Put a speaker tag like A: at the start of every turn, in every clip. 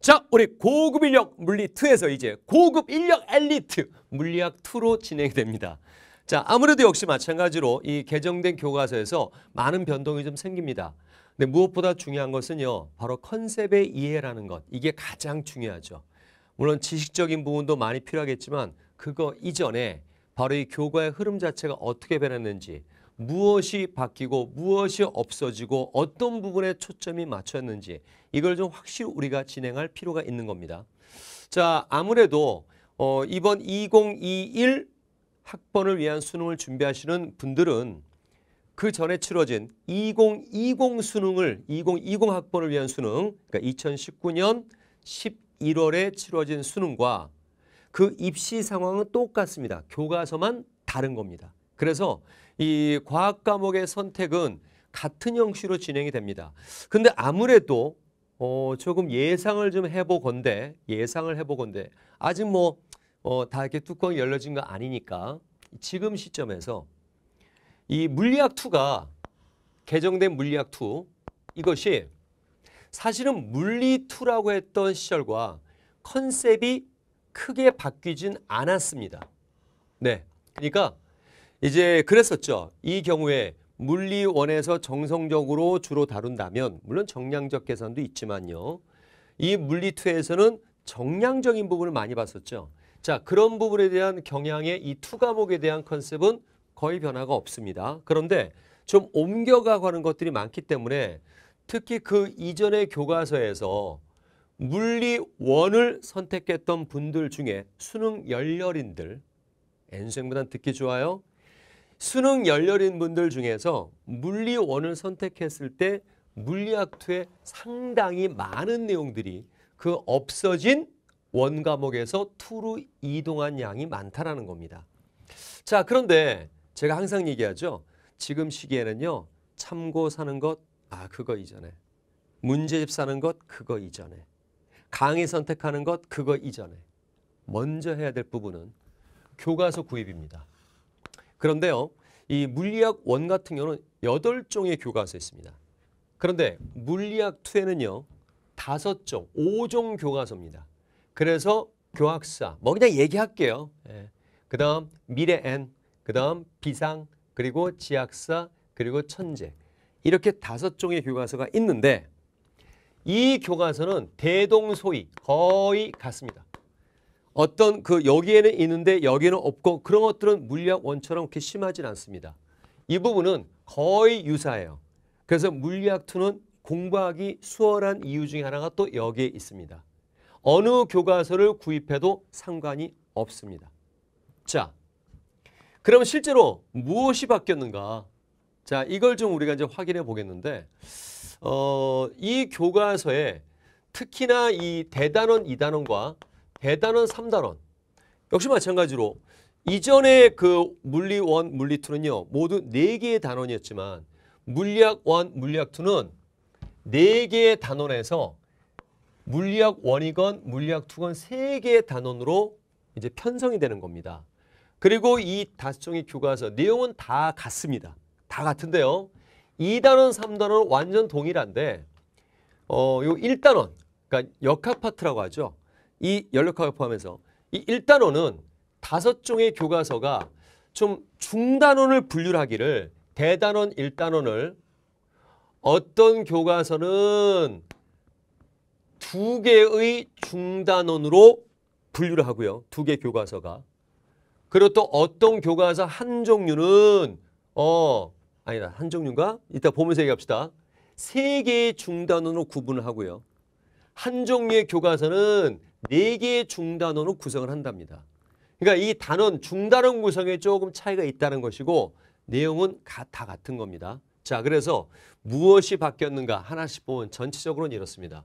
A: 자, 우리 고급 인력 물리 2에서 이제 고급 인력 엘리트 물리학 2로 진행됩니다. 자, 아무래도 역시 마찬가지로 이 개정된 교과서에서 많은 변동이 좀 생깁니다. 근데 무엇보다 중요한 것은요, 바로 컨셉의 이해라는 것. 이게 가장 중요하죠. 물론 지식적인 부분도 많이 필요하겠지만 그거 이전에 바로 이 교과의 흐름 자체가 어떻게 변했는지 무엇이 바뀌고 무엇이 없어지고 어떤 부분에 초점이 맞췄는지 이걸 좀 확실히 우리가 진행할 필요가 있는 겁니다. 자 아무래도 어, 이번 2021 학번을 위한 수능을 준비하시는 분들은 그 전에 치러진 2020 수능을 2020 학번을 위한 수능 그러니까 2019년 11월에 치러진 수능과 그 입시 상황은 똑같습니다. 교과서만 다른 겁니다. 그래서 이 과학 과목의 선택은 같은 형식으로 진행이 됩니다. 근데 아무래도 어, 조금 예상을 좀 해보건데 예상을 해보건데 아직 뭐다 어 이렇게 뚜껑이 열려진 거 아니니까 지금 시점에서 이 물리학 2가 개정된 물리학 2 이것이 사실은 물리 2라고 했던 시절과 컨셉이 크게 바뀌진 않았습니다. 네, 그러니까 이제 그랬었죠. 이 경우에 물리원에서 정성적으로 주로 다룬다면 물론 정량적 계산도 있지만요. 이 물리2에서는 정량적인 부분을 많이 봤었죠. 자 그런 부분에 대한 경향의 이 투 과목에 대한 컨셉은 거의 변화가 없습니다. 그런데 좀 옮겨가가는 것들이 많기 때문에 특히 그 이전의 교과서에서 물리원을 선택했던 분들 중에 수능 열렬인들 N수행보단 듣기 좋아요. 수능 열렬인 분들 중에서 물리원을 선택했을 때 물리학투에 상당히 많은 내용들이 그 없어진 원 과목에서 투로 이동한 양이 많다라는 겁니다. 자 그런데 제가 항상 얘기하죠. 지금 시기에는요. 참고 사는 것, 아 그거 이전에. 문제집 사는 것, 그거 이전에. 강의 선택하는 것, 그거 이전에. 먼저 해야 될 부분은 교과서 구입입니다. 그런데요. 이 물리학 원 같은 경우는 8종의 교과서 있습니다. 그런데 물리학 2에는요. 5종, 5종 교과서입니다. 그래서 교학사, 뭐 그냥 얘기할게요. 예. 그 다음 미래 N, 그 다음 비상, 그리고 지학사, 그리고 천재. 이렇게 다섯 종의 교과서가 있는데 이 교과서는 대동소이 거의 같습니다. 어떤 그 여기에는 있는데 여기는 없고 그런 것들은 물리학 원처럼 그렇게 심하진 않습니다. 이 부분은 거의 유사해요. 그래서 물리학 2는 공부하기 수월한 이유 중에 하나가 또 여기에 있습니다. 어느 교과서를 구입해도 상관이 없습니다. 자, 그럼 실제로 무엇이 바뀌었는가? 자, 이걸 좀 우리가 이제 확인해 보겠는데, 어, 이 교과서에 특히나 이 대단원, 이단원과 대단원, 3단원 역시 마찬가지로 이전에그물리1물리2는요 모두 4개의 단원이었지만 물리학1물리학2는4개의 단원에서 물리학1이건물리학2건3개의 단원으로 이제 편성이 되는 겁니다. 그리고 이 다섯 종의 교과서 내용은 다 같습니다. 다 같은데요. 2단원, 3단원 은 완전 동일한데 어, 요 1단원, 그러니까 역학 파트라고 하죠. 이 연력학을 포함해서 이 1단원은 다섯 종의 교과서가 좀 중단원을 분류하기를 를 대단원 1단원을 어떤 교과서는 두 개의 중단원으로 분류를 하고요. 두 개 교과서가. 그리고 또 어떤 교과서 한 종류는 어 아니다. 한 종류가 인 이따 보면서 얘기합시다. 세 개의 중단원으로 구분을 하고요. 한 종류의 교과서는 4개의 중단원으로 구성을 한답니다. 그러니까 이 단원, 중단원 구성에 조금 차이가 있다는 것이고 내용은 다 같은 겁니다. 자, 그래서 무엇이 바뀌었는가 하나씩 보면 전체적으로는 이렇습니다.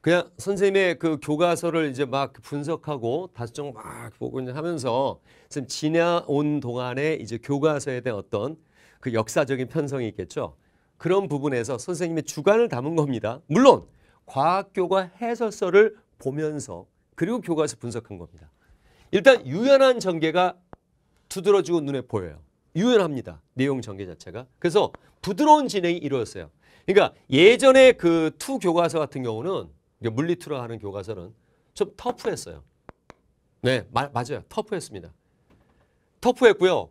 A: 그냥 선생님의 그 교과서를 이제 막 분석하고 다수정 막 보고 하면서 지금 지나온 동안에 이제 교과서에 대한 어떤 그 역사적인 편성이 있겠죠. 그런 부분에서 선생님의 주관을 담은 겁니다. 물론 과학교과 해설서를 보면서 그리고 교과서 분석한 겁니다. 일단 유연한 전개가 두드러지고 눈에 보여요. 유연합니다. 내용 전개 자체가. 그래서 부드러운 진행이 이루어졌어요. 그러니까 예전에 그투 교과서 같은 경우는 물리투라 하는 교과서는 좀 터프했어요. 네, 마, 맞아요. 터프했습니다. 터프했고요.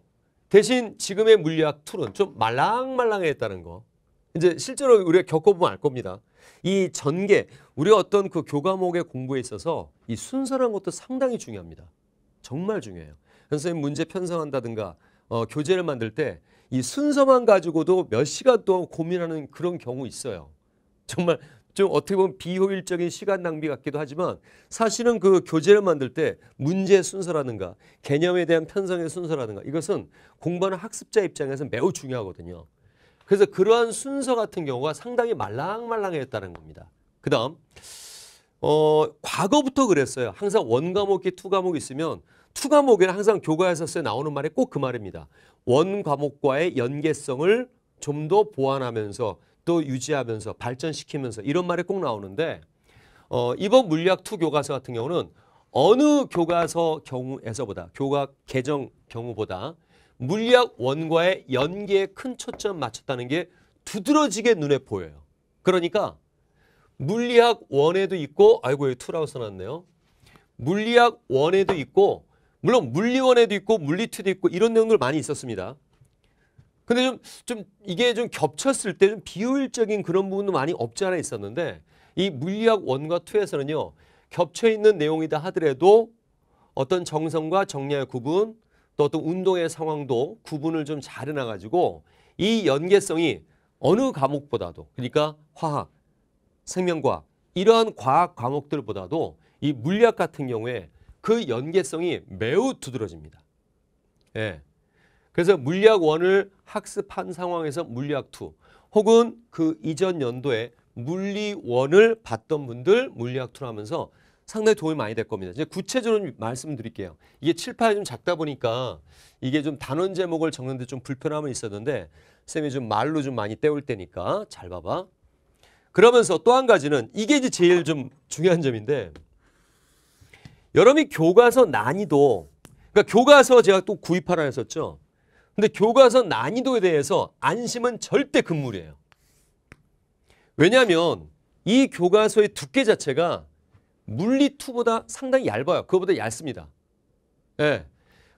A: 대신 지금의 물리학 툴은 좀 말랑말랑했다는 거. 이제 실제로 우리가 겪어보면 알 겁니다. 이 전개, 우리 어떤 그 교과목의 공부에 있어서 이 순서라는 것도 상당히 중요합니다. 정말 중요해요. 선생님 문제 편성한다든가 어, 교재를 만들 때 이 순서만 가지고도 몇 시간 동안 고민하는 그런 경우 있어요. 정말 좀 어떻게 보면 비효율적인 시간 낭비 같기도 하지만 사실은 그 교재를 만들 때 문제 순서라든가 개념에 대한 편성의 순서라든가 이것은 공부하는 학습자 입장에서 매우 중요하거든요. 그래서 그러한 순서 같은 경우가 상당히 말랑말랑했다는 겁니다. 그 다음 어, 과거부터 그랬어요. 항상 원과목이 투과목이 있으면 투과목에는 항상 교과에서 나오는 말이 꼭 그 말입니다. 원과목과의 연계성을 좀 더 보완하면서 또 유지하면서 발전시키면서 이런 말이 꼭 나오는데 어, 이번 물리학 투 교과서 같은 경우는 어느 교과서 경우에서보다 교과 개정 경우보다 물리학 원과의 연계에 큰 초점 맞췄다는 게 두드러지게 눈에 보여요. 그러니까 물리학 1에도 있고 아이고 여기 투라고 써놨네요. 물리학 원에도 있고 물론 물리원에도 있고 물리투도 있고 이런 내용들 많이 있었습니다. 근데 좀, 좀 이게 좀 겹쳤을 때좀 비효율적인 그런 부분도 많이 없지 않아 있었는데 이 물리학 원과 투에서는요 겹쳐 있는 내용이다 하더라도 어떤 정성과 정량의 구분 또 어떤 운동의 상황도 구분을 좀 잘 해놔가지고 이 연계성이 어느 과목보다도 그러니까 화학, 생명과학 이러한 과학 과목들보다도 이 물리학 같은 경우에 그 연계성이 매우 두드러집니다. 예. 그래서 물리학 1을 학습한 상황에서 물리학 2 혹은 그 이전 연도에 물리 1을 봤던 분들 물리학 2를 하면서 상당히 도움이 많이 될 겁니다. 이제 구체적으로 말씀드릴게요. 이게 칠판이 좀 작다 보니까 이게 좀 단원 제목을 적는데 좀 불편함은 있었는데 쌤이 좀 말로 좀 많이 때울 때니까 잘 봐봐. 그러면서 또 한 가지는 이게 이제 제일 좀 중요한 점인데 여러분이 교과서 난이도 그러니까 교과서 제가 또 구입하라 했었죠. 근데 교과서 난이도에 대해서 안심은 절대 금물이에요. 왜냐하면 이 교과서의 두께 자체가 물리2보다 상당히 얇아요. 그거보다 얇습니다. 예.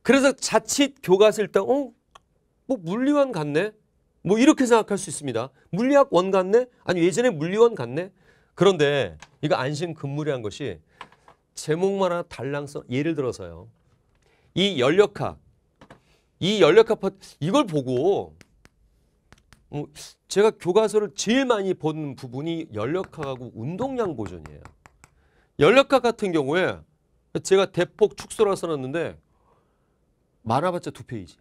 A: 그래서 자칫 교과서 일단 어? 뭐물리와 같네? 뭐 이렇게 생각할 수 있습니다. 물리학 원 같네? 아니 예전에 물리원 같네? 그런데 이거 안심근무리한 것이 제목마다 달랑성 예를 들어서요. 이 연력학 이 연력학 이걸 보고 어, 제가 교과서를 제일 많이 본 부분이 연력학하고 운동량 보존이에요. 연력학 같은 경우에 제가 대폭 축소라 써놨는데 많아봤자 두 페이지.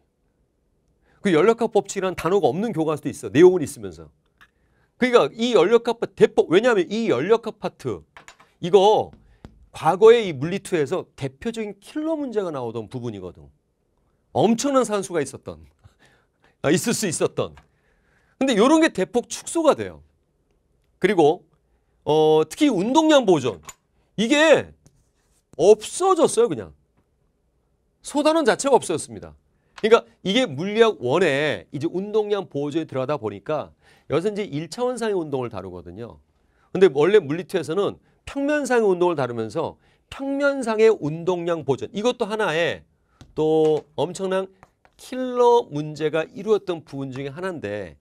A: 그 연력학 법칙이라는 단어가 없는 교과서도 있어. 내용은 있으면서. 그러니까 이 연력학 대법 왜냐하면 이 연력학 파트 이거 과거의 이 물리투에서 대표적인 킬러 문제가 나오던 부분이거든. 엄청난 산수가 있었던 아, 있을 수 있었던. 근데 이런 게 대폭 축소가 돼요. 그리고 어, 특히 운동량 보존 이게 없어졌어요 그냥. 소단원 자체가 없어졌습니다. 그러니까 이게 물리학 원에 이제 운동량 보조에 들어가다 보니까 여기서 이제 1차원상의 운동을 다루거든요. 근데 원래 물리투에서는 평면상의 운동을 다루면서 평면상의 운동량 보존 이것도 하나의 또 엄청난 킬러 문제가 이루었던 부분 중에 하나인데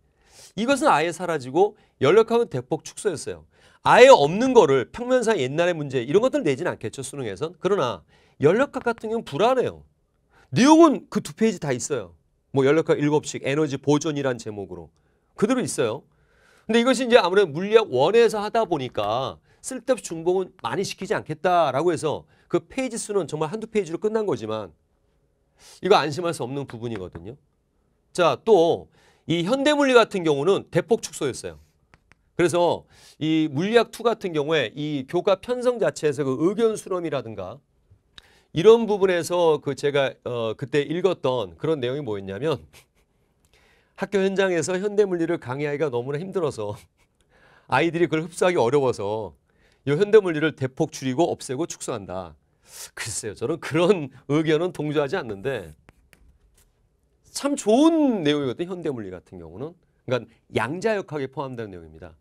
A: 이것은 아예 사라지고 연력학은 대폭 축소했어요. 아예 없는 거를 평면상 옛날의 문제 이런 것들 내지는 않겠죠 수능에선 그러나 연력학 같은 경우는 불안해요. 내용은 그 두 페이지 다 있어요. 뭐 연락과 일곱식 에너지 보존이란 제목으로 그대로 있어요. 근데 이것이 이제 아무래도 물리학 원에서 하다 보니까 쓸데없이 중복은 많이 시키지 않겠다라고 해서 그 페이지 수는 정말 한두 페이지로 끝난 거지만 이거 안심할 수 없는 부분이거든요. 자, 또 이 현대물리 같은 경우는 대폭 축소였어요. 그래서 이 물리학 2 같은 경우에 이 교과 편성 자체에서 그 의견 수렴이라든가 이런 부분에서 그 제가 어 그때 읽었던 그런 내용이 뭐였냐면 학교 현장에서 현대 물리를 강의하기가 너무나 힘들어서 아이들이 그걸 흡수하기 어려워서 이 현대 물리를 대폭 줄이고 없애고 축소한다. 글쎄요. 저는 그런 의견은 동조하지 않는데 참 좋은 내용이거든요. 현대 물리 같은 경우는. 그러니까 양자역학에 포함되 내용입니다.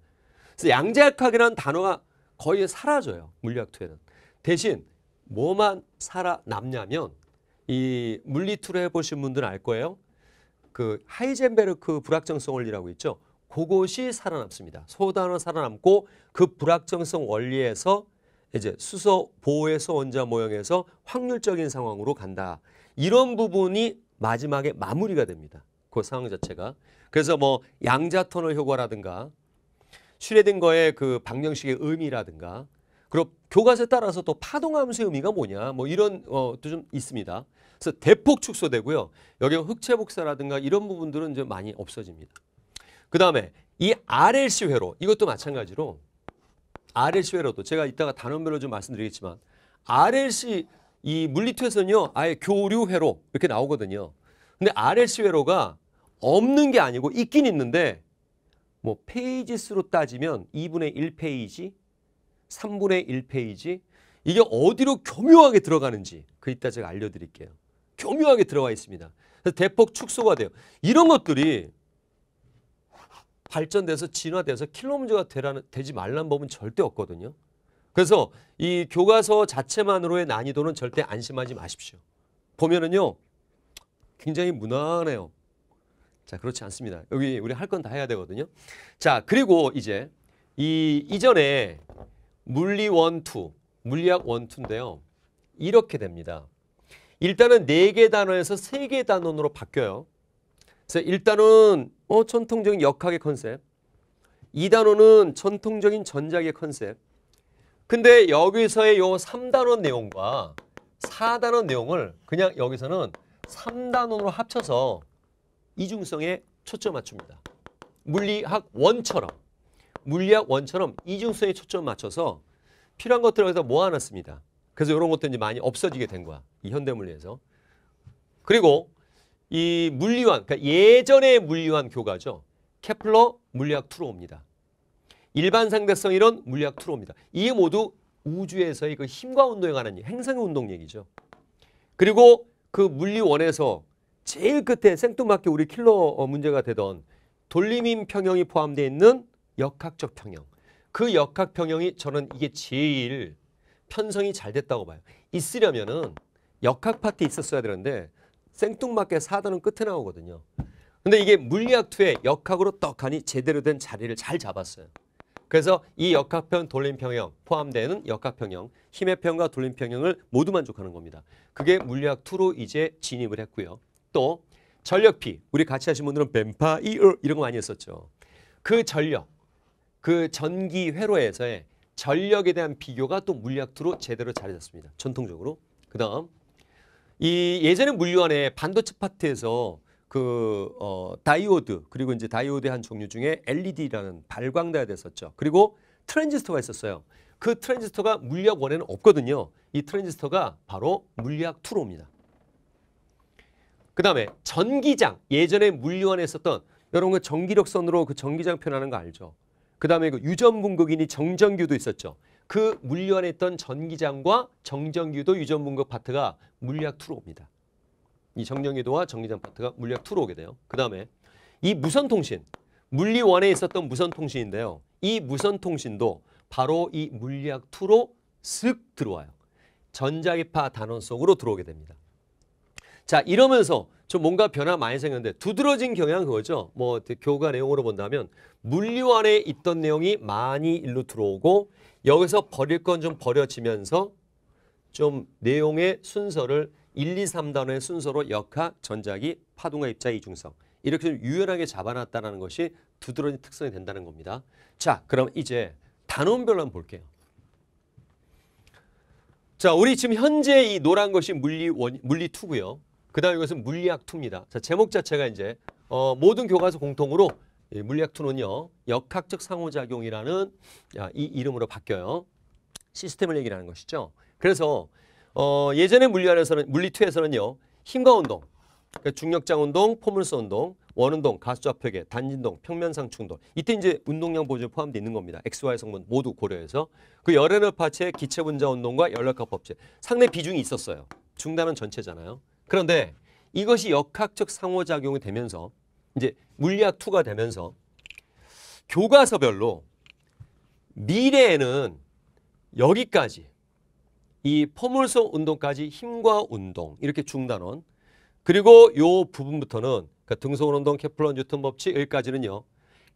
A: 그래서 양자역학이라는 단어가 거의 사라져요. 물리학2에는. 대신 뭐만 살아남냐면 이물리투로 해보신 분들은 알 거예요. 그 하이젠베르크 불확정성 원리라고 있죠. 그것이 살아남습니다. 소단원 살아남고 그 불확정성 원리에서 이제 수소 보호해서 원자 모형에서 확률적인 상황으로 간다. 이런 부분이 마지막에 마무리가 됩니다. 그 상황 자체가. 그래서 뭐 양자 터널 효과라든가 슈레딩거의 그 방정식의 의미라든가 그럼 교과서에 따라서 또 파동함수의 의미가 뭐냐 뭐 이런 어도좀 있습니다. 그래서 대폭 축소되고요. 여기 흑채복사라든가 이런 부분들은 이제 많이 없어집니다. 그 다음에 이 RLC 회로 이것도 마찬가지로 RLC 회로도 제가 이따가 단원별로 좀 말씀드리겠지만 RLC 이 물리투에서는요 아예 교류 회로 이렇게 나오거든요. 근데 RLC 회로가 없는 게 아니고 있긴 있는데 뭐 페이지 수로 따지면 2분의 1페이지 3분의 1페이지 이게 어디로 교묘하게 들어가는지 그 이따 제가 알려드릴게요. 교묘하게 들어와 있습니다. 대폭 축소가 돼요. 이런 것들이 발전돼서 진화돼서 킬로미터가 되라는, 되지 말란 법은 절대 없거든요. 그래서 이 교과서 자체만으로의 난이도는 절대 안심하지 마십시오. 보면은요. 굉장히 무난해요. 자, 그렇지 않습니다. 여기 우리 할 건 다 해야 되거든요. 자, 그리고 이제 이 이전에 물리 원투, 물리학 원투인데요. 이렇게 됩니다. 일단은 네 개 단원에서 세 개 단원으로 바뀌어요. 그래서 1단은 어, 전통적인 역학의 컨셉, 2단원은 전통적인 전작의 컨셉. 근데 여기서의 요 3단원 내용과 4단원 내용을 그냥 여기서는 3단원으로 합쳐서 이중성에 초점 맞춥니다. 물리학 원처럼. 물리학 원처럼 이중성에 초점 맞춰서 필요한 것들을 여기서 모아놨습니다. 그래서 이런 것들이 많이 없어지게 된 거야. 이 현대 물리에서. 그리고 이 물리환, 그러니까 예전의 물리환 교과죠. 케플러 물리학 2로 옵니다. 일반 상대성 이론 물리학 2로 옵니다. 이게 모두 우주에서의 그 힘과 운동에 관한 행성의 운동 얘기죠. 그리고 그 물리원에서 제일 끝에 생뚱맞게 우리 킬러 어, 문제가 되던 돌림인 평형이 포함되어 있는 역학적 평형. 그 역학 평형이 저는 이게 제일 편성이 잘 됐다고 봐요. 있으려면은 역학 파트 있었어야 되는데 생뚱맞게 사단은 끝에 나오거든요. 근데 이게 물리학 2의 역학으로 떡하니 제대로 된 자리를 잘 잡았어요. 그래서 이 역학편 돌림평형 포함되는 역학평형 힘의 평과 돌림평형을 모두 만족하는 겁니다. 그게 물리학 2로 이제 진입을 했고요. 또 전력 피 우리 같이 하신 분들은 뱀파이어 이런 거 많이 했었죠. 그 전력 그 전기 회로에서의 전력에 대한 비교가 또 물리학투로 제대로 잘해졌습니다. 전통적으로. 그 다음 이 예전에 물류 안에 반도체 파트에서 그 어, 다이오드 그리고 이제 다이오드한 종류 중에 LED라는 발광대가됐었죠 그리고 트랜지스터가 있었어요. 그 트랜지스터가 물리학 원에는 없거든요. 이 트랜지스터가 바로 물리학 투로입니다그 다음에 전기장 예전에 물리원에 있었던 여러분 그 전기력선으로 그 전기장 표현하는 거 알죠? 그다음에 그유전분극이니 정전규도 있었죠. 그 물려냈던 전기장과 정전규도 유전분극 파트가 물리학 2로 옵니다. 이 정전기도와 정기장 파트가 물리학 2로 오게 돼요. 그 다음에 이 무선통신, 물리원에 있었던 무선통신인데요. 이 무선통신도 바로 이 물리학 2로 쓱 들어와요. 전자기파 단원 속으로 들어오게 됩니다. 자 이러면서 좀 뭔가 변화 많이 생겼는데 두드러진 경향 그거죠. 뭐 교과 내용으로 본다면 물류 안에 있던 내용이 많이 일로 들어오고 여기서 버릴 건 좀 버려지면서 좀 내용의 순서를 1, 2, 3단원의 순서로 역학, 전자기, 파동과 입자, 이중성 이렇게 좀 유연하게 잡아놨다는 것이 두드러진 특성이 된다는 겁니다. 자 그럼 이제 단원별로 한번 볼게요. 자 우리 지금 현재 이 노란 것이 물리 원, 물리 2고요. 그 다음 이것은 물리학 2입니다. 자, 제목 자체가 이제 어, 모든 교과서 공통으로 이 물리학 2는요. 역학적 상호작용이라는 야, 이 이름으로 바뀌어요. 시스템을 얘기하는 것이죠. 그래서 어, 예전에 물리학에서는 물리 2에서는요. 힘과 운동, 그러니까 중력장 운동, 포물선 운동, 원운동, 가수좌표계, 단진동, 평면상충돌 이때 이제 운동량 보조 포함되어 있는 겁니다. XY 성분 모두 고려해서 그 열연합 파체 기체 분자 운동과 열역학 법칙 상대 비중이 있었어요. 중단은 전체잖아요. 그런데 이것이 역학적 상호작용이 되면서 이제 물리학 2가 되면서 교과서별로 미래에는 여기까지 이 포물선 운동까지 힘과 운동 이렇게 중단원 그리고 요 부분부터는 그러니까 등속원 운동 케플러 뉴턴 법칙 여기까지는요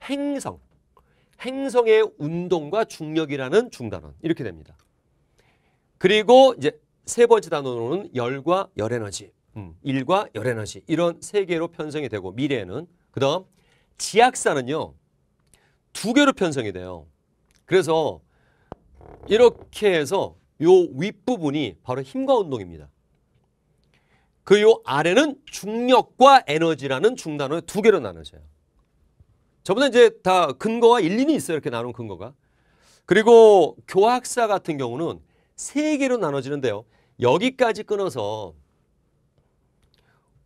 A: 행성 행성의 운동과 중력이라는 중단원 이렇게 됩니다. 그리고 이제 세 번째 단원으로는 열과 열에너지 음. 일과 열에너지 이런 세 개로 편성이 되고 미래에는 그다음 지약사는요두 개로 편성이 돼요. 그래서 이렇게 해서 요 윗부분이 바로 힘과 운동입니다. 그 요 아래는 중력과 에너지라는 중단어를 두 개로 나눠져요. 저번에 이제 다 근거와 일린이 있어요. 이렇게 나눈 근거가. 그리고 교학사 같은 경우는 세 개로 나눠지는데요. 여기까지 끊어서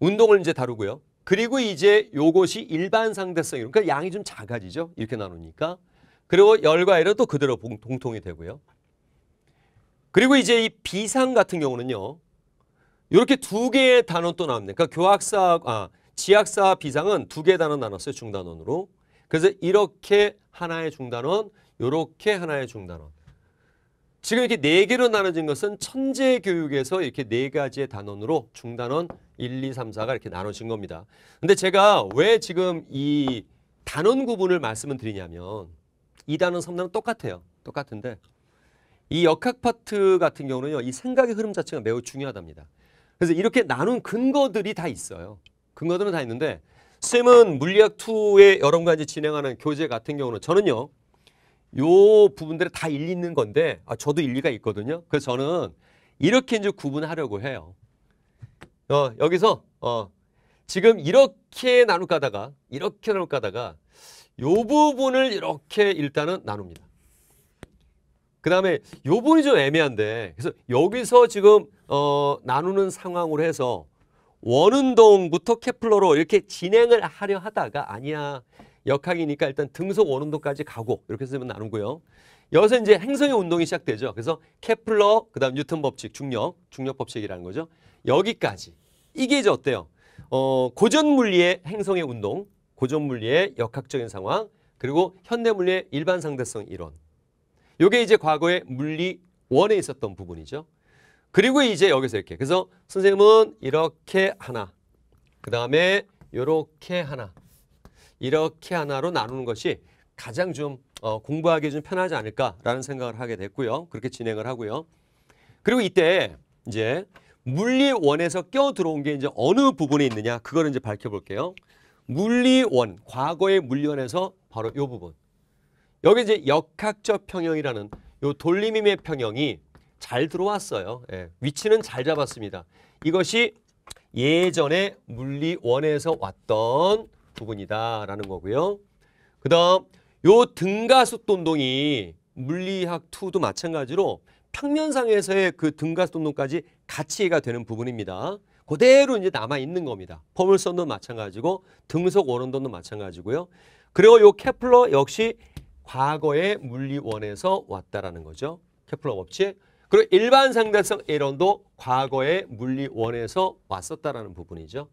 A: 운동을 이제 다루고요. 그리고 이제 요것이 일반 상대성 이론. 그러니까 양이 좀 작아지죠. 이렇게 나누니까. 그리고 열과열은 또 그대로 동통이 되고요. 그리고 이제 이 비상 같은 경우는요. 이렇게 두 개의 단원 또 나옵니다. 그러니까 교학사, 아, 지학사 비상은 두 개의 단원 나눴어요. 중단원으로. 그래서 이렇게 하나의 중단원, 이렇게 하나의 중단원. 지금 이렇게 네 개로 나눠진 것은 천재 교육에서 이렇게 네 가지의 단원으로 중단원, 1, 2, 3, 4가 이렇게 나눠진 겁니다. 근데 제가 왜 지금 이 단원 구분을 말씀을 드리냐면 이단원삼단원 똑같아요. 똑같은데 이 역학 파트 같은 경우는요. 이 생각의 흐름 자체가 매우 중요하답니다. 그래서 이렇게 나눈 근거들이 다 있어요. 근거들은 다 있는데 쌤은 물리학 2에 여러분과 이제 진행하는 교재 같은 경우는 저는요. 요 부분들에 다 일리 있는 건데 아, 저도 일리가 있거든요. 그래서 저는 이렇게 이제 구분하려고 해요. 어, 여기서 어, 지금 이렇게 나눌 까다가 이렇게 나눌 까다가 요 부분을 이렇게 일단은 나눕니다. 그 다음에 요 부분이 좀 애매한데 그래서 여기서 지금 어, 나누는 상황으로 해서 원운동부터 케플러로 이렇게 진행을 하려 하다가 아니야 역학이니까 일단 등속 원운동까지 가고 이렇게 쓰면 나누고요. 여기서 이제 행성의 운동이 시작되죠. 그래서 케플러 그다음 뉴턴 법칙 중력 중력 법칙이라는 거죠. 여기까지 이게 이제 어때요? 어, 고전 물리의 행성의 운동, 고전 물리의 역학적인 상황, 그리고 현대 물리의 일반 상대성 이론. 요게 이제 과거의 물리원에 있었던 부분이죠. 그리고 이제 여기서 이렇게. 그래서 선생님은 이렇게 하나, 그 다음에 이렇게 하나, 이렇게 하나로 나누는 것이 가장 좀 어, 공부하기 좀 편하지 않을까라는 생각을 하게 됐고요. 그렇게 진행을 하고요. 그리고 이때 이제 물리원에서 껴 들어온 게 이제 어느 부분에 있느냐 그거를 이제 밝혀볼게요. 물리원, 과거의 물리원에서 바로 이 부분. 여기 이제 역학적 평형이라는 요 돌림임의 평형이 잘 들어왔어요. 예, 위치는 잘 잡았습니다. 이것이 예전에 물리원에서 왔던 부분이다라는 거고요. 그 다음 요 등가속도 운동이 물리학 2도 마찬가지로 평면상에서의 그 등가스 동동까지 같이 해가 되는 부분입니다. 그대로 이제 남아 있는 겁니다. 포물선도 마찬가지고 등속 원원도도 마찬가지고요. 그리고 요 케플러 역시 과거의 물리원에서 왔다라는 거죠. 케플러 법칙. 그리고 일반 상대성 이론도 과거의 물리원에서 왔었다라는 부분이죠.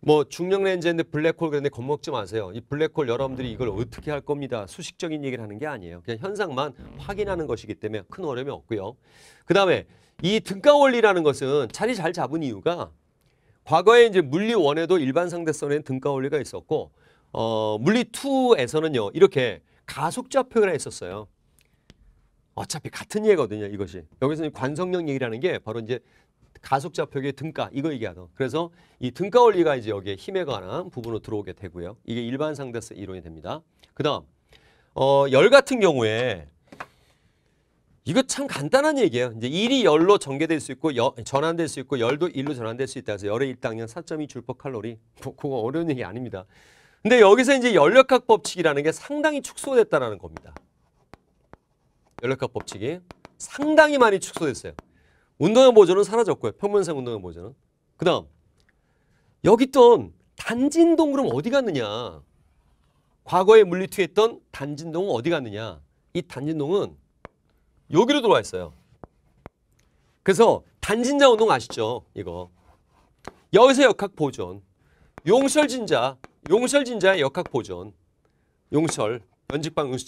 A: 뭐 중력 렌즈인데 블랙홀 그런데 겁먹지 마세요. 이 블랙홀 여러분들이 이걸 어떻게 할 겁니다. 수식적인 얘기를 하는 게 아니에요. 그냥 현상만 확인하는 것이기 때문에 큰 어려움이 없고요. 그 다음에 이 등가 원리라는 것은 자리 잘 잡은 이유가 과거에 이제 물리 원에도 일반 상대성에는 등가 원리가 있었고 어, 물리 2에서는요 이렇게 가속좌표가 있었어요. 어차피 같은 예거든요, 이것이. 여기서 관성력 얘기라는 게 바로 이제 가속 좌표계 등가 이거 얘기하던 그래서 이 등가 원리가 이제 여기에 힘에 관한 부분으로 들어오게 되고요. 이게 일반 상대성 이론이 됩니다. 그다음 어, 열 같은 경우에 이거 참 간단한 얘기예요. 이제 일이 열로 전개될 수 있고 여, 전환될 수 있고 열도 일로 전환될 수 있다. 해서 열의 일당량 4.2 줄퍼 칼로리. 뭐, 그거 어려운 얘기 아닙니다. 근데 여기서 이제 열역학 법칙이라는 게 상당히 축소됐다라는 겁니다. 열역학 법칙이 상당히 많이 축소됐어요. 운동의 보조는 사라졌고요. 평면상 운동형 보조는. 그 다음 여기 있던 단진동 그럼 어디 갔느냐. 과거에 물리투에 던 단진동은 어디 갔느냐. 이 단진동은 여기로 들어와 있어요. 그래서 단진자 운동 아시죠? 이거. 여기서 역학 보존. 용설진자. 용설진자의 역학 보존. 용철. 연직방 용수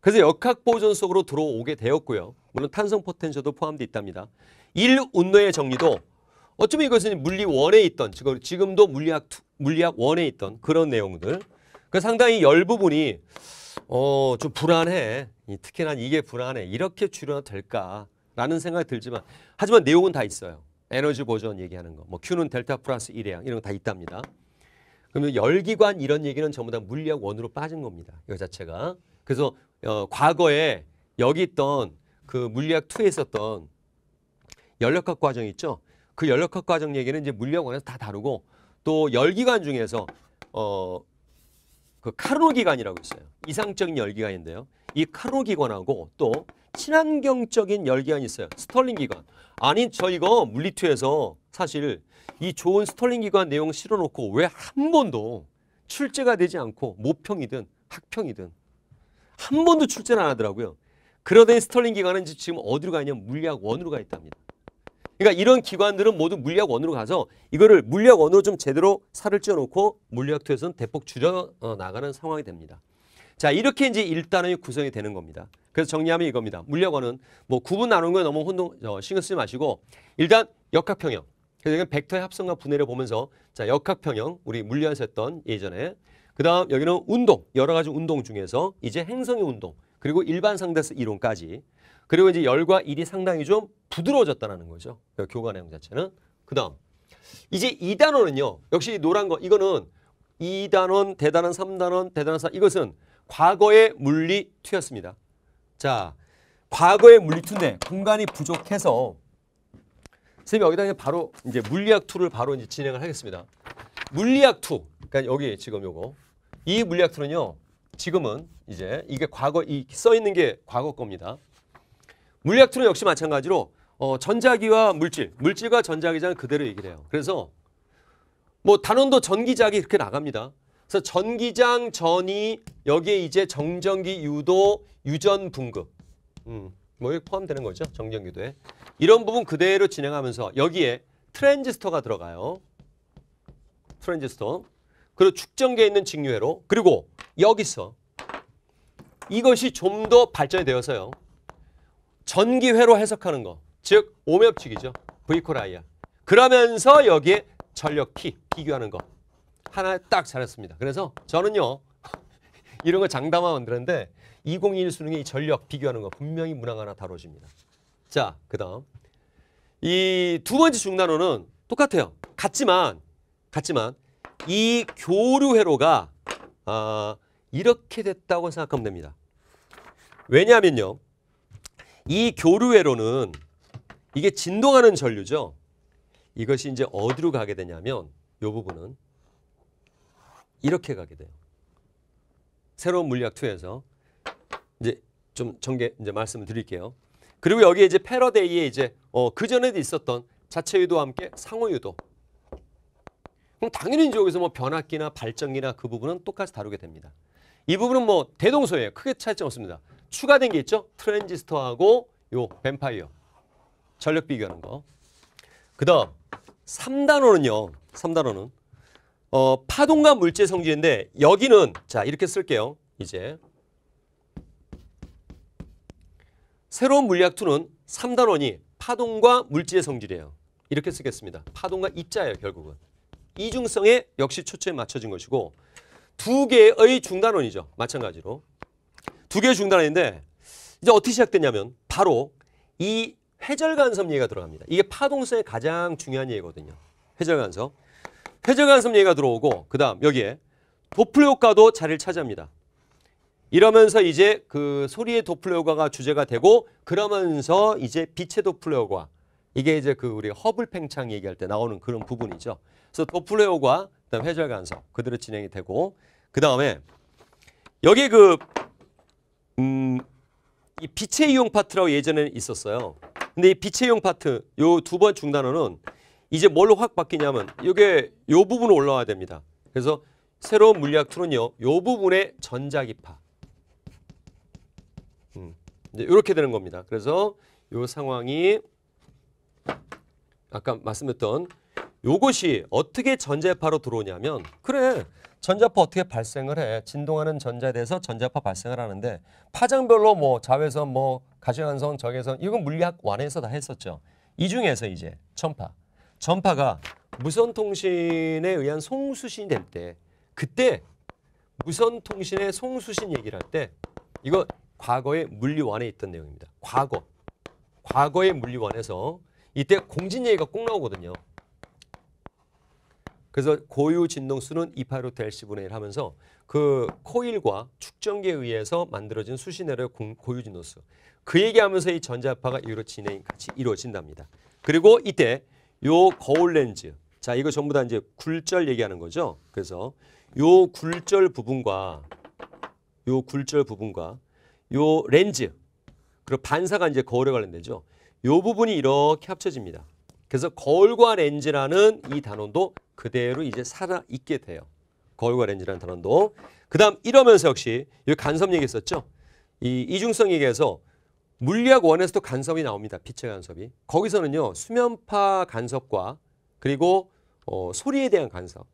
A: 그래서 역학 보존 속으로 들어오게 되었고요. 물론 탄성 포텐셜도 포함되어 있답니다. 1운로의 정리도 어쩌면 이것은 물리 원에 있던 지금도 물리학 물리학 원에 있던 그런 내용들. 그 상당히 열 부분이 어 좀 불안해. 특히나 이게 불안해. 이렇게 줄여도 될까라는 생각이 들지만 하지만 내용은 다 있어요. 에너지 보존 얘기하는 거. 뭐 Q는 델타 플러스 1회양 이런 거 다 있답니다. 그러면 열기관 이런 얘기는 전부 다 물리학 원으로 빠진 겁니다. 이거 자체가. 그래서 어, 과거에 여기 있던 그 물리학 2에 있었던 열역학 과정 있죠. 그 열역학 과정 얘기는 이제 물리학 원에서 다 다루고 또 열기관 중에서 어 그 카르노 기관이라고 있어요. 이상적인 열기관인데요. 이 카르노 기관하고 또 친환경적인 열기관이 있어요. 스털링 기관. 아니 저 이거 물리투에서 사실 이 좋은 스털링 기관 내용 실어놓고 왜 한 번도 출제가 되지 않고 모평이든 학평이든 한 번도 출제를안 하더라고요. 그러던 스털링 기관은 지금 어디로 가냐면 물리학원으로 가 있답니다. 그러니까 이런 기관들은 모두 물리원으로 가서 이거를 물리원으로좀 제대로 살을 쪄놓고 물리학투에서는 대폭 줄여 어, 나가는 상황이 됩니다. 자 이렇게 이제 일단원이 구성이 되는 겁니다. 그래서 정리하면 이겁니다. 물리원은뭐 구분 나누거 너무 혼동 어, 신경 쓰지 마시고 일단 역학평형 그래서 벡터의 합성과 분해를 보면서 자 역학평형 우리 물리학에서 했던 예전에 그 다음 여기는 운동 여러 가지 운동 중에서 이제 행성의 운동 그리고 일반 상대성 이론까지. 그리고 이제 열과 일이 상당히 좀 부드러워졌다는 거죠. 그러니까 교과 내용 자체는. 그 다음. 이제 이단원은요 역시 노란 거. 이거는 이단원 대단원, 삼단원 대단원, 4 이것은 과거의 물리 투였습니다. 자, 과거의 물리 투인데 공간이 부족해서 선생님 여기다 이제 바로 이제 물리학 투를 바로 이제 진행을 하겠습니다. 물리학 투. 그러니까 여기 지금 요거. 이 물리학 투는요. 지금은 이제 이게 과거 이써 있는 게 과거 겁니다. 물리학 틀은 역시 마찬가지로 어, 전자기와 물질, 물질과 전자기자는 그대로 얘기를 해요. 그래서 뭐 단원도 전기자기 이렇게 나갑니다. 그래서 전기장 전이 여기에 이제 정전기 유도 유전 분급 음, 뭐 포함되는 거죠 정전기도에 이런 부분 그대로 진행하면서 여기에 트랜지스터가 들어가요. 트랜지스터 그리고 축전계에 있는 직류회로 그리고 여기서 이것이 좀 더 발전이 되어서요. 전기회로 해석하는 거. 즉 오메업칙이죠. 브이코라이아. 그러면서 여기에 전력 키 비교하는 거. 하나 딱 잘했습니다. 그래서 저는요. 이런 거 장담화 만드는데 2021 수능의 이 전력 비교하는 거 분명히 문항 하나 다뤄집니다. 자, 그 다음. 이 두 번째 중단어는 똑같아요. 같지만, 같지만 이 교류 회로가 아, 이렇게 됐다고 생각하면 됩니다. 왜냐하면요. 이 교류회로는 이게 진동하는 전류죠. 이것이 이제 어디로 가게 되냐면 이 부분은 이렇게 가게 돼요. 새로운 물리학 2에서 이제 좀 전개 이제 말씀을 드릴게요. 그리고 여기 이제 패러데이의 이제 어, 그 전에도 있었던 자체 유도와 함께 상호 유도. 그럼 당연히 이제 여기서 뭐 변압기나 발전기나 그 부분은 똑같이 다루게 됩니다. 이 부분은 뭐 대동소예요. 크게 차이점 없습니다. 추가된 게 있죠. 트랜지스터하고 요 뱀파이어. 전력 비교하는 거. 그 다음 3단원은요. 3단원은 어, 파동과 물질 성질인데 여기는 자 이렇게 쓸게요. 이제 새로운 물리학 2는 3단원이 파동과 물질의 성질이에요. 이렇게 쓰겠습니다. 파동과 입자예요. 결국은. 이중성에 역시 초점에 맞춰진 것이고 두 개의 중단원이죠. 마찬가지로. 두 개의 중단원인데 이제 어떻게 시작됐냐면 바로 이 회절간섭 얘기가 들어갑니다. 이게 파동성의 가장 중요한 얘기거든요. 회절간섭. 회절간섭 얘기가 들어오고 그 다음 여기에 도플 효과도 자리를 차지합니다. 이러면서 이제 그 소리의 도플 효과가 주제가 되고 그러면서 이제 빛의 도플 효과 이게 이제 그 우리 허블 팽창 얘기할 때 나오는 그런 부분이죠. 그래서 도플레어와 그다음 회절 간섭 그대로 진행이 되고 그다음에 여기 그 음, 이 빛의 이용 파트라고 예전에는 있었어요. 근데 이 빛의 이용 파트 요두번 중단어는 이제 뭘로 확 바뀌냐면 이게 요 부분 올라와야 됩니다. 그래서 새로운 물리학 틀은요. 요 부분의 전자기파. 음, 이제 이렇게 되는 겁니다. 그래서 요 상황이 아까 말씀했던 요것이 어떻게 전자파로 들어오냐면 그래 전자파 어떻게 발생을 해 진동하는 전자에 대해서 전자파 발생을 하는데 파장별로 뭐 자외선 뭐 가시현성 적외선 이건 물리학 완에서 다 했었죠 이 중에서 이제 전파 전파가 무선통신에 의한 송수신이 될 때 그때 무선통신의 송수신 얘기를 할 때 이거 과거의 물리원에 있던 내용입니다 과거 과거의 물리원에서 이때 공진 얘기가 꼭 나오거든요. 그래서 고유 진동수는 2파이로트 시 c 분의1 하면서 그 코일과 축전기에 의해서 만들어진 수신열의 고유 진동수 그 얘기하면서 이 전자파가 이후로 진행 같이 이루어진답니다. 그리고 이때 요 거울 렌즈 자 이거 전부 다 이제 굴절 얘기하는 거죠. 그래서 요 굴절 부분과 요 굴절 부분과 요 렌즈 그리고 반사가 이제 거울에 관련되죠. 요 부분이 이렇게 합쳐집니다. 그래서 거울과 렌즈라는 이 단원도 그대로 이제 살아있게 돼요. 거울과 렌즈라는 단원도. 그 다음 이러면서 역시 여기 간섭 얘기했었죠. 이 이중성 얘기해서 물리학 원에서도 간섭이 나옵니다. 빛의 간섭이. 거기서는요. 수면파 간섭과 그리고 어, 소리에 대한 간섭.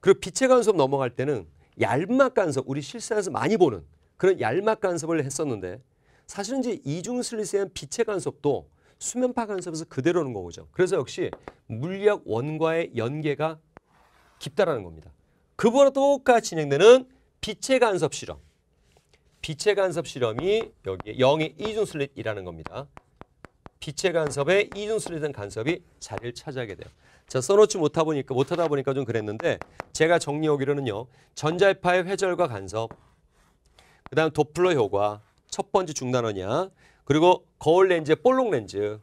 A: 그리고 빛의 간섭 넘어갈 때는 얄막 간섭, 우리 실생에서 많이 보는 그런 얄막 간섭을 했었는데 사실은 이제 이중 슬릿에 대한 빛의 간섭도 수면파 간섭에서 그대로는 거죠. 그래서 역시 물리학 원과의 연계가 깊다라는 겁니다. 그보다 똑같이 진행되는 빛의 간섭 실험. 빛의 간섭 실험이 여기 0의 이중 슬릿이라는 겁니다. 빛의 간섭에 이중 슬릿은 간섭이 자리를 차지하게 돼요. 자, 써놓지 못하 보니까, 못하다 보니까 좀 그랬는데 제가 정리하기로는요. 전자파의 회절과 간섭, 그 다음 도플러 효과, 첫 번째 중단원이야. 그리고 거울 렌즈, 볼록 렌즈.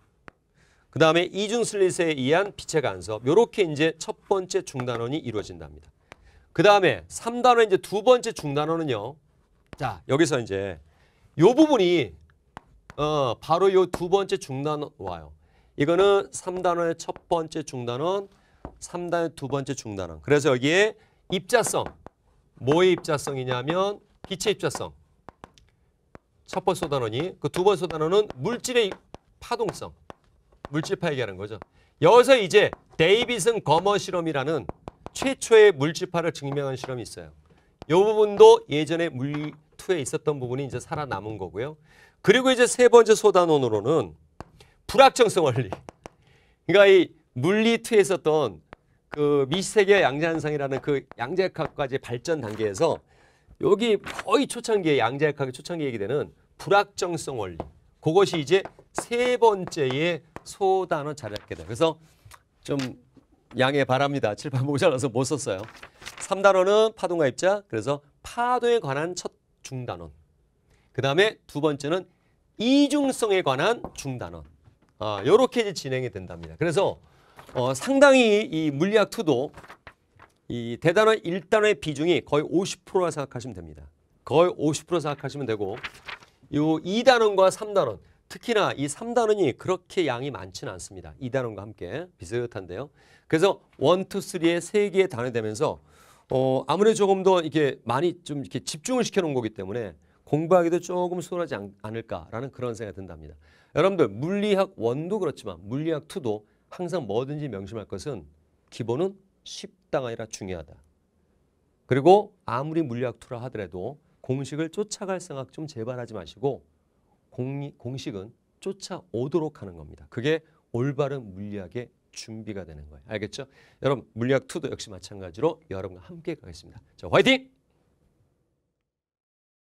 A: 그 다음에 이중 슬릿에 의한 빛의 간섭. 이렇게 이제 첫 번째 중단원이 이루어진답니다. 그 다음에 3단원 이제 두 번째 중단원은요. 자, 여기서 이제 요 부분이 어, 바로 요 두 번째 중단원 와요. 이거는 3단원의 첫 번째 중단원, 3단원의 두 번째 중단원. 그래서 여기에 입자성. 뭐의 입자성이냐면 빛의 입자성. 첫 번째 단어니 그두 번째 단어는 물질의 파동성, 물질파 얘기하는 거죠. 여기서 이제 데이비슨 거머 실험이라는 최초의 물질파를 증명한 실험이 있어요. 이 부분도 예전에 물리투에 있었던 부분이 이제 살아남은 거고요. 그리고 이제 세 번째 소단원으로는 불확정성 원리. 그러니까 이 물리투에 있었던 그 미세계 양자 현상이라는 그 양자역학까지 발전 단계에서 여기 거의 초창기에 양자역학의 초창기 얘기되는 불확정성 원리. 그것이 이제 세 번째의 소단어 자리했다 그래서 좀 양해 바랍니다. 칠판 모자라서 못 썼어요. 3단어는 파동과 입자. 그래서 파도에 관한 첫 중단원. 그 다음에 두 번째는 이중성에 관한 중단원. 아, 렇게이 진행이 된답니다. 그래서 어, 상당히 이 물리학 2도 이 대단원 1단원의 비중이 거의 50%라 생각하시면 됩니다. 거의 50% 생각하시면 되고 이 2단원과 3단원 특히나 이 3단원이 그렇게 양이 많지는 않습니다. 2단원과 함께 비슷한데요. 그래서 1, 2, 3의 3개의 단원이 되면서 어, 아무래도 조금 더 이렇게 많이 좀 이렇게 집중을 시켜놓은 거기 때문에 공부하기도 조금 수월하지 않, 않을까라는 그런 생각이 든답니다. 여러분들 물리학 1도 그렇지만 물리학 2도 항상 뭐든지 명심할 것은 기본은 쉽다가 아니라 중요하다. 그리고 아무리 물리학 2라 하더라도 공식을 쫓아갈 생각 좀 제발 하지 마시고 공, 공식은 쫓아오도록 하는 겁니다. 그게 올바른 물리학의 준비가 되는 거예요. 알겠죠? 여러분 물리학 2도 역시 마찬가지로 여러분과 함께 가겠습니다. 자, 화이팅!